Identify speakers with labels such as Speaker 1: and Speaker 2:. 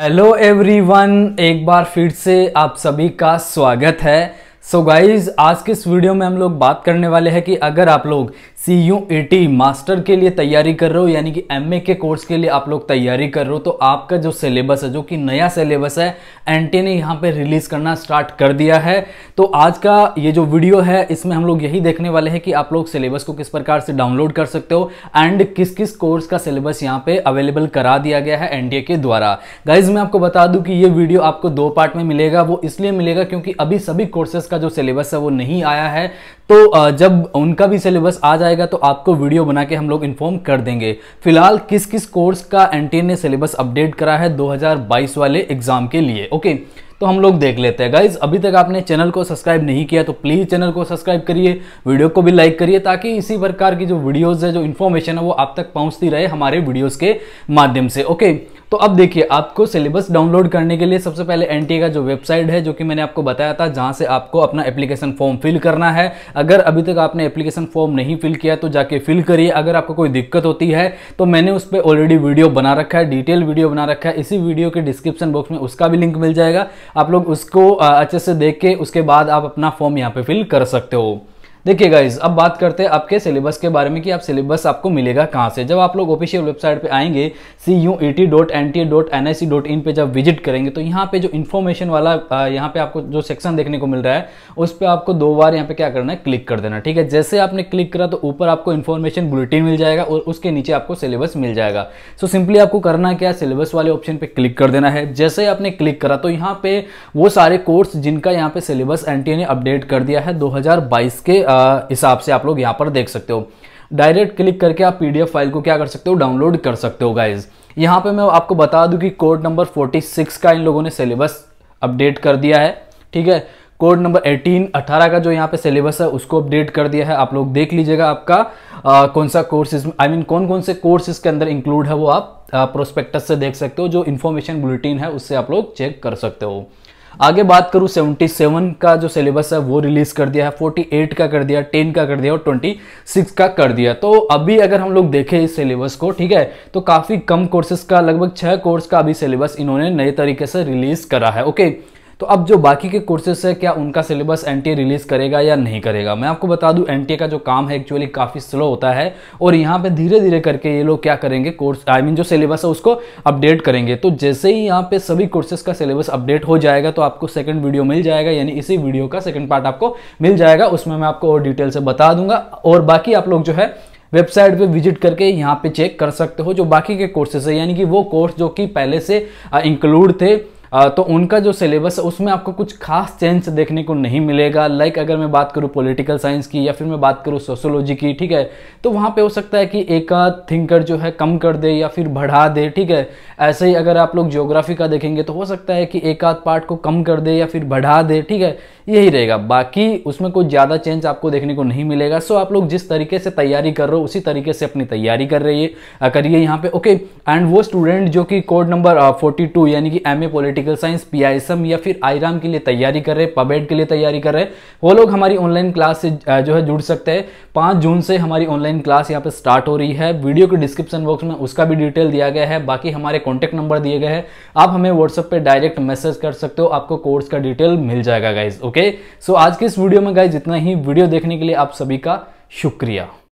Speaker 1: hello everyone एक बार फिर से आप सभी का स्वागत है सो so गाइज आज के इस वीडियो में हम लोग बात करने वाले हैं कि अगर आप लोग सी यू ए मास्टर के लिए तैयारी कर रहे हो यानी कि एम के कोर्स के लिए आप लोग तैयारी कर रहे हो तो आपका जो सिलेबस है जो कि नया सिलेबस है एन ने यहाँ पे रिलीज़ करना स्टार्ट कर दिया है तो आज का ये जो वीडियो है इसमें हम लोग यही देखने वाले हैं कि आप लोग सिलेबस को किस प्रकार से डाउनलोड कर सकते हो एंड किस किस कोर्स का सिलेबस यहाँ पे अवेलेबल करा दिया गया है एन के द्वारा गाइज मैं आपको बता दूँ कि ये वीडियो आपको दो पार्ट में मिलेगा वो इसलिए मिलेगा क्योंकि अभी सभी कोर्सेज का जो सिलेबस है वो नहीं आया है तो जब उनका भी सिलेबस आ जाए आएगा तो आपको वीडियो बना के हम लोग इन्फॉर्म कर देंगे फिलहाल किस किस कोर्स का एन ने सिलेबस अपडेट करा है 2022 वाले एग्जाम के लिए ओके तो हम लोग देख लेते हैं गाइज अभी तक आपने चैनल को सब्सक्राइब नहीं किया तो प्लीज़ चैनल को सब्सक्राइब करिए वीडियो को भी लाइक करिए ताकि इसी प्रकार की जो वीडियोस है जो इन्फॉर्मेशन है वो आप तक पहुंचती रहे हमारे वीडियोस के माध्यम से ओके तो अब देखिए आपको सिलेबस डाउनलोड करने के लिए सबसे पहले एन का जो वेबसाइट है जो कि मैंने आपको बताया था जहाँ से आपको अपना एप्लीकेशन फॉर्म फिल करना है अगर अभी तक आपने एप्लीकेशन फॉर्म नहीं फिल किया तो जाके फिल करिए अगर आपको कोई दिक्कत होती है तो मैंने उस पर ऑलरेडी वीडियो बना रखा है डिटेल वीडियो बना रखा है इसी वीडियो के डिस्क्रिप्शन बॉक्स में उसका भी लिंक मिल जाएगा आप लोग उसको अच्छे से देख के उसके बाद आप अपना फॉर्म यहाँ पर फिल कर सकते हो देखिए गाइज अब बात करते हैं आपके सिलेबस के बारे में कि आप सिलेबस आपको मिलेगा कहाँ से जब आप लोग ऑफिशियल वेबसाइट पे आएंगे C U E T dot N T dot N I C dot in पर जब विजिट करेंगे तो यहाँ पे जो इन्फॉर्मेशन वाला यहाँ पे आपको जो सेक्शन देखने को मिल रहा है उस पर आपको दो बार यहाँ पे क्या करना है क्लिक कर देना ठीक है जैसे आपने क्लिक करा तो ऊपर आपको इन्फॉर्मेशन बुलेटिन मिल जाएगा और उसके नीचे आपको सिलेबस मिल जाएगा सो सिंपली आपको करना क्या है सिलेबस वाले ऑप्शन पर क्लिक कर देना है जैसे आपने क्लिक करा तो यहाँ पे वो सारे कोर्स जिनका यहाँ पे सिलेबस एन ने अपडेट कर दिया है दो के हिसाब से आप लोग यहाँ पर देख सकते हो डायरेक्ट क्लिक करके आप पीडीएफ फाइल को क्या कर सकते हो डाउनलोड कर सकते हो गाइज यहाँ पे मैं आपको बता दूं कि कोड नंबर 46 का इन लोगों ने सिलेबस अपडेट कर दिया है ठीक है कोड नंबर 18 18 का जो यहाँ पे सिलेबस है उसको अपडेट कर दिया है आप लोग देख लीजिएगा आपका आ, कौन सा कोर्सेज आई मीन कौन कौन से कोर्स इसके अंदर इंक्लूड है वो आप प्रोस्पेक्टस से देख सकते हो जो इन्फॉर्मेशन बुलेटिन है उससे आप लोग चेक कर सकते हो आगे बात करूँ सेवन का जो सिलेबस है वो रिलीज कर दिया है फोर्टी एट का कर दिया टेन का कर दिया और ट्वेंटी सिक्स का कर दिया तो अभी अगर हम लोग देखें इस सिलेबस को ठीक है तो काफ़ी कम कोर्सेज का लगभग छः कोर्स का अभी सिलेबस इन्होंने नए तरीके से रिलीज करा है ओके तो अब जो बाकी के कोर्सेस है क्या उनका सिलेबस एन रिलीज करेगा या नहीं करेगा मैं आपको बता दूं एन का जो काम है एक्चुअली काफ़ी स्लो होता है और यहाँ पे धीरे धीरे करके ये लोग क्या करेंगे course I I mean mean, जो सिलेबस है उसको अपडेट करेंगे तो जैसे ही यहाँ पे सभी कोर्सेस का सिलेबस अपडेट हो जाएगा तो आपको सेकंड वीडियो मिल जाएगा यानी इसी वीडियो का सेकंड पार्ट आपको मिल जाएगा उसमें मैं आपको और डिटेल से बता दूंगा और बाकी आप लोग जो है वेबसाइट पे विजिट करके यहाँ पे चेक कर सकते हो जो बाकी के कोर्सेज है यानी कि वो कोर्स जो कि पहले से इंक्लूड थे तो उनका जो सिलेबस है उसमें आपको कुछ खास चेंज देखने को नहीं मिलेगा लाइक अगर मैं बात करूँ पॉलिटिकल साइंस की या फिर मैं बात करूँ सोशोलॉजी की ठीक है तो वहाँ पर हो सकता है कि एक आध थिंकर जो है कम कर दे या फिर बढ़ा दे ठीक है ऐसे ही अगर आप लोग ज्योग्राफी का देखेंगे तो हो सकता है कि एक आध पार्ट को कम कर दे या फिर बढ़ा दे ठीक है यही रहेगा बाकी उसमें कोई ज़्यादा चेंज आपको देखने को नहीं मिलेगा सो आप लोग जिस तरीके से तैयारी कर रहे हो उसी तरीके से अपनी तैयारी कर रही है करिए यहाँ पे ओके एंड वो स्टूडेंट जो कि कोड नंबर फोर्टी टू यानी कि M A political science P I S M या फिर आईराम के लिए तैयारी कर रहे हैं पबेड के लिए तैयारी कर रहे हैं वो लोग हमारी ऑनलाइन क्लास से uh, जो है जुड़ सकते हैं पाँच जून से हमारी ऑनलाइन क्लास यहाँ पर स्टार्ट हो रही है वीडियो के डिस्क्रिप्शन बॉक्स में उसका भी डिटेल दिया गया है बाकी हमारे कॉन्टैक्ट नंबर दिए गए हैं आप हमें व्हाट्सअप पर डायरेक्ट मैसेज कर सकते हो आपको कोर्स का डिटेल मिल जाएगा गाइज ओके ओके सो आज के इस वीडियो में गाइज इतना ही वीडियो देखने के लिए आप सभी का शुक्रिया